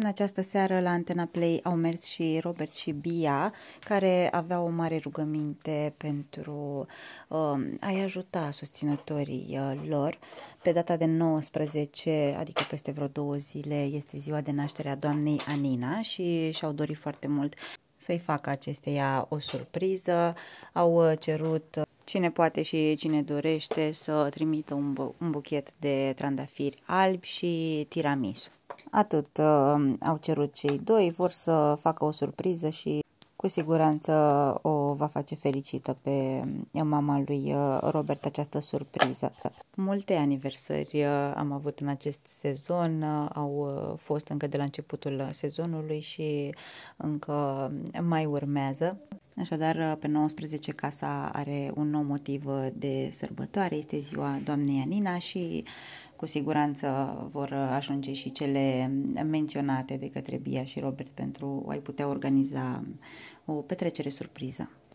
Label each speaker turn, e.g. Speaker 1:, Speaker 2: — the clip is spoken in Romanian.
Speaker 1: În această seară la Antena Play au mers și Robert și Bia, care aveau o mare rugăminte pentru uh, a-i ajuta susținătorii uh, lor. Pe data de 19, adică peste vreo două zile, este ziua de naștere a doamnei Anina și și-au dorit foarte mult să-i facă acesteia o surpriză. Au uh, cerut cine poate și cine dorește să trimită un, bu- un buchet de trandafiri albi și tiramisu. Atât uh, au cerut cei doi, vor să facă o surpriză și cu siguranță o va face fericită pe uh, mama lui uh, Robert această surpriză. Multe aniversări uh, am avut în acest sezon, au fost încă de la începutul sezonului și încă mai urmează. Așadar, pe 19 casa are un nou motiv de sărbătoare, este ziua doamnei Anina și cu siguranță vor ajunge și cele menționate de către Bia și Robert pentru a-i putea organiza o petrecere surpriză.